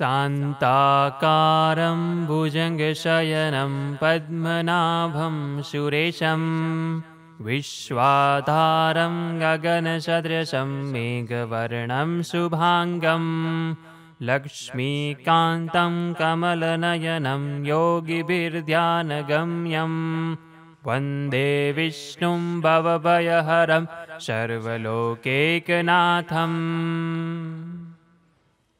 शान्ताकारं भुजङ्गशयनं पद्मनाभं सुरेशं विश्वाधारं गगनसदृशं मेघवर्णं शुभाङ्गं लक्ष्मीकान्तं कमलनयनं योगिभिर्ध्यानगम्यं वन्दे विष्णुं भवभयहरं सर्वलोकेकनाथम्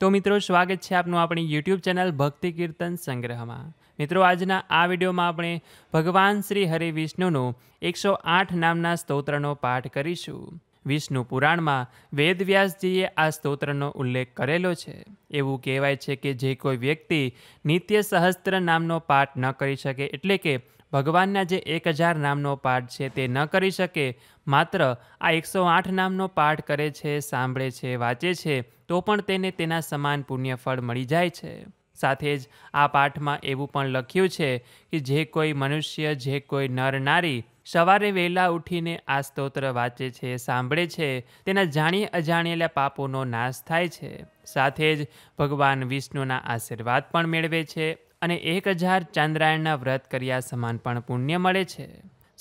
તો મિત્રો સ્વાગત છે આપનું આપણી યુટ્યુબ ચેનલ ભક્તિ કીર્તન સંગ્રહમાં મિત્રો આજના આ વિડીયોમાં આપણે ભગવાન શ્રી હરિ વિષ્ણુનો એકસો આઠ નામના સ્તોત્રનો પાઠ કરીશું વિષ્ણુ પુરાણમાં વેદવ્યાસજીએ આ સ્તોત્રનો ઉલ્લેખ કરેલો છે એવું કહેવાય છે કે જે કોઈ વ્યક્તિ નિત્ય સહસ્ત્ર નામનો પાઠ ન કરી શકે એટલે કે ભગવાનના જે એક હજાર નામનો પાઠ છે તે ન કરી શકે માત્ર આ એકસો આઠ નામનો પાઠ કરે છે સાંભળે છે વાંચે છે તો પણ તેને તેના સમાન પુણ્યફળ મળી જાય છે સાથે જ આ પાઠમાં એવું પણ લખ્યું છે કે જે કોઈ મનુષ્ય જે કોઈ નર નારી સવારે વહેલા ઉઠીને આ સ્તોત્ર વાંચે છે સાંભળે છે તેના જાણી અજાણેલા પાપોનો નાશ થાય છે સાથે જ ભગવાન વિષ્ણુના આશીર્વાદ પણ મેળવે છે અને એક હજાર ચાંદ્રાયણના વ્રત કર્યા સમાન પણ પુણ્ય મળે છે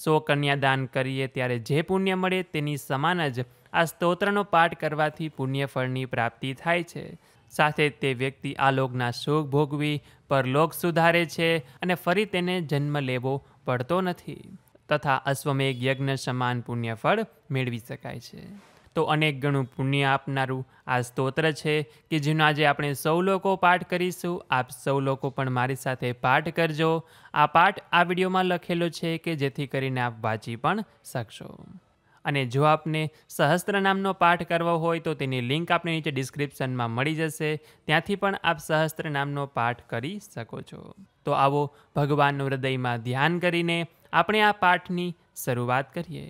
સો કન્યાદાન કરીએ ત્યારે જે પુણ્ય મળે તેની સમાન જ આ સ્તોત્રનો પાઠ કરવાથી પુણ્યફળની પ્રાપ્તિ થાય છે સાથે તે વ્યક્તિ આ લોકના સુખ ભોગવી લોક સુધારે છે અને ફરી તેને જન્મ લેવો પડતો નથી તથા અશ્વમેઘ યજ્ઞ સમાન પુણ્યફળ મેળવી શકાય છે તો અનેક ગણું પુણ્ય આપનારું આ સ્તોત્ર છે કે જેનો આજે આપણે સૌ લોકો પાઠ કરીશું આપ સૌ લોકો પણ મારી સાથે પાઠ કરજો આ પાઠ આ વિડીયોમાં લખેલો છે કે જેથી કરીને આપ વાંચી પણ શકશો અને જો આપને સહસ્ત્રનામનો પાઠ કરવો હોય તો તેની લિંક આપણે નીચે ડિસ્ક્રિપ્શનમાં મળી જશે ત્યાંથી પણ આપ સહસ્ત્રનામનો પાઠ કરી શકો છો તો આવો ભગવાનનું હૃદયમાં ધ્યાન કરીને આપણે આ પાઠની શરૂઆત કરીએ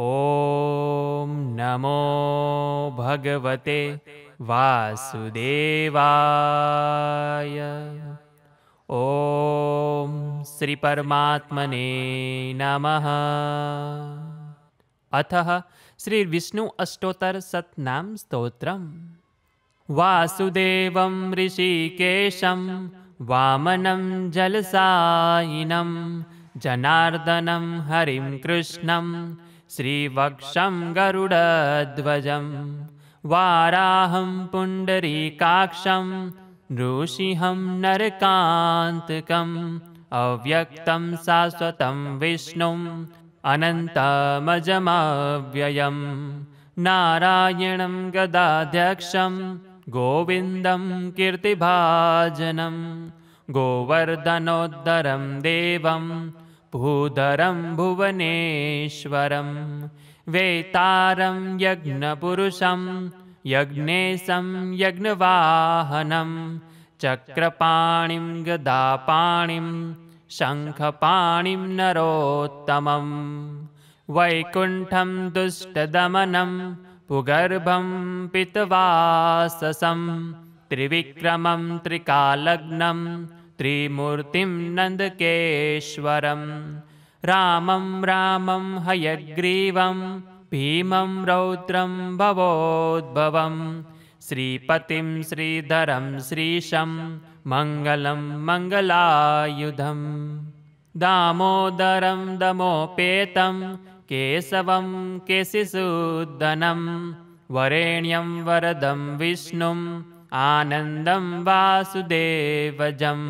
ॐ नमो भगवते वासुदेवाय ॐ श्रीपरमात्मने नमः अथः श्रीविष्णु अष्टोत्तरसत्नां स्तोत्रम् वासुदेवं ऋषिकेशं वामनं जलसायिनं जनार्दनं हरिं कृष्णं श्रीवक्षं गरुडध्वजं वाराहं पुण्डरीकाक्षं नृसिंहं नरकान्तकम् अव्यक्तं शाश्वतं विष्णुम् अनन्तमजमव्ययं नारायणं गदाध्यक्षं गोविन्दं कीर्तिभाजनं गोवर्धनोद्धरं देवं भूधरं भुवनेश्वरं वेतारं यज्ञपुरुषं यज्ञेशं यज्ञवाहनं चक्रपाणिं गदापाणिं शङ्खपाणिं नरोत्तमं वैकुण्ठं दुष्टदमनं पुगर्भं पितवाससं त्रिविक्रमं त्रिकालग्नं त्रिमूर्तिं नन्दकेश्वरं रामं रामं हयग्रीवं भीमं रौद्रं भवोद्भवं श्रीपतिं श्रीधरं श्रीशं मङ्गलं मङ्गलायुधं दामोदरं दमोपेतं केशवं केशिसूदनं वरेण्यं वरदं विष्णुं आनन्दं वासुदेवजं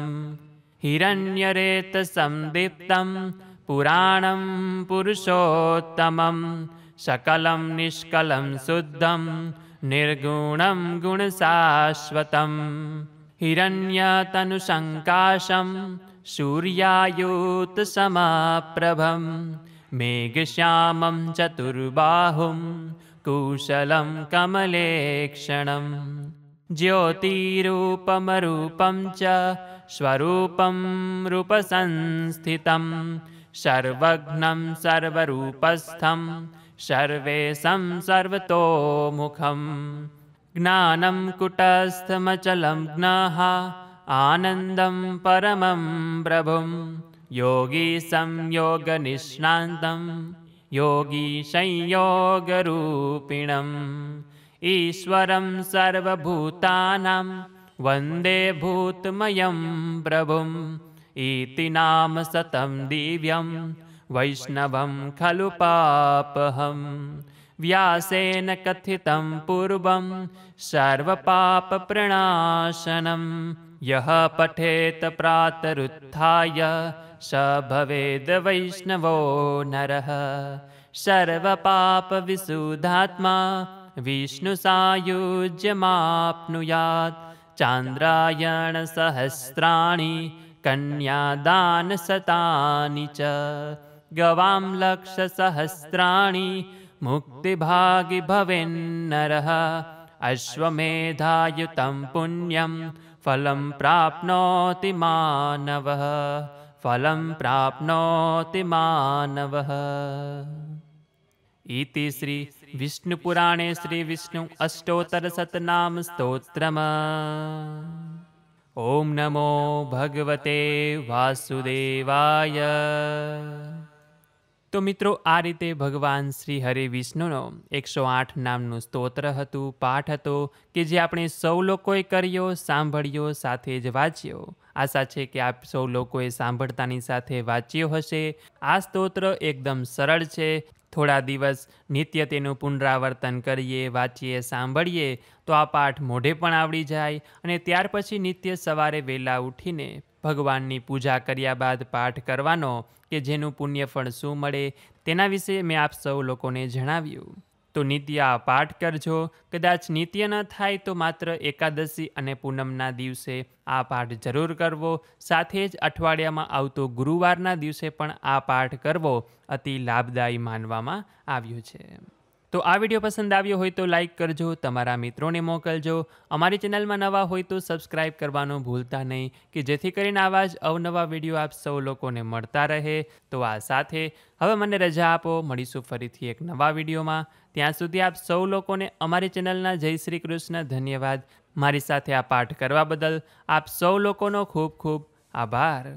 हिरण्यरेतसंदितं पुराणं पुरुषोत्तमं सकलं निष्कलं शुद्धं निर्गुणं गुणशाश्वतं हिरण्यतनुसङ्काशं सूर्यायूतसमप्रभं मेघश्यामं चतुर्बाहुं कुशलं कमलेक्षणम् ज्योतिरूपमरूपं च स्वरूपं रूपसंस्थितं सर्वघ्नं सर्वरूपस्थं सर्वेसं सर्वतोमुखम् ज्ञानं कुटस्थमचलं ज्ञाः आनन्दं परमं प्रभुं योगी संयोगरूपिणम् ईश्वरं सर्वभूतानां वन्दे भूतमयं प्रभुम् इति नाम सतं दिव्यं वैष्णवं खलु पापहम् व्यासेन कथितं पूर्वं सर्वपापप्रणाशनं यः पठेत प्रातरुत्थाय स भवेद् वैष्णवो नरः सर्वपापविशुधात्मा विष्णुसायुज्यमाप्नुयात् चान्द्रायणसहस्राणि कन्यादानशतानि च गवां लक्षसहस्राणि मुक्तिभागि भवेन्नरः अश्वमेधायुतं पुण्यं फलं प्राप्नोति मानवः फलं प्राप्नोति मानवः इति श्री વિષ્ણુ વિષ્ણુપુરાણે શ્રીવિષ્ણુ અષ્ટોતર સતનામ સ્તોત્રમ ઓમ નમો ભગવતે વાસુદેવાય તો મિત્રો આ રીતે ભગવાન શ્રી હરે વિષ્ણુનો એકસો આઠ નામનું સ્તોત્ર હતું પાઠ હતો કે જે આપણે સૌ લોકોએ કર્યો સાંભળ્યો સાથે જ વાંચ્યો આશા છે કે આપ સૌ લોકોએ સાંભળતાની સાથે વાંચ્યો હશે આ સ્તોત્ર એકદમ સરળ છે થોડા દિવસ નિત્ય તેનું પુનરાવર્તન કરીએ વાંચીએ સાંભળીએ તો આ પાઠ મોઢે પણ આવડી જાય અને ત્યાર પછી નિત્ય સવારે વહેલા ઉઠીને ભગવાનની પૂજા કર્યા બાદ પાઠ કરવાનો કે જેનું પુણ્યફળ શું મળે તેના વિશે મેં આપ સૌ લોકોને જણાવ્યું તો નિત્ય આ પાઠ કરજો કદાચ નિત્ય ન થાય તો માત્ર એકાદશી અને પૂનમના દિવસે આ પાઠ જરૂર કરવો સાથે જ અઠવાડિયામાં આવતો ગુરુવારના દિવસે પણ આ પાઠ કરવો અતિ લાભદાયી માનવામાં આવ્યો છે તો આ વિડીયો પસંદ આવ્યો હોય તો લાઈક કરજો તમારા મિત્રોને મોકલજો અમારી ચેનલમાં નવા હોય તો સબસ્ક્રાઇબ કરવાનું ભૂલતા નહીં કે જેથી કરીને આવા જ અવનવા વિડીયો આપ સૌ લોકોને મળતા રહે તો આ સાથે હવે મને રજા આપો મળીશું ફરીથી એક નવા વિડીયોમાં ત્યાં સુધી આપ સૌ લોકોને અમારી ચેનલના જય શ્રી કૃષ્ણ ધન્યવાદ મારી સાથે આ પાઠ કરવા બદલ આપ સૌ લોકોનો ખૂબ ખૂબ આભાર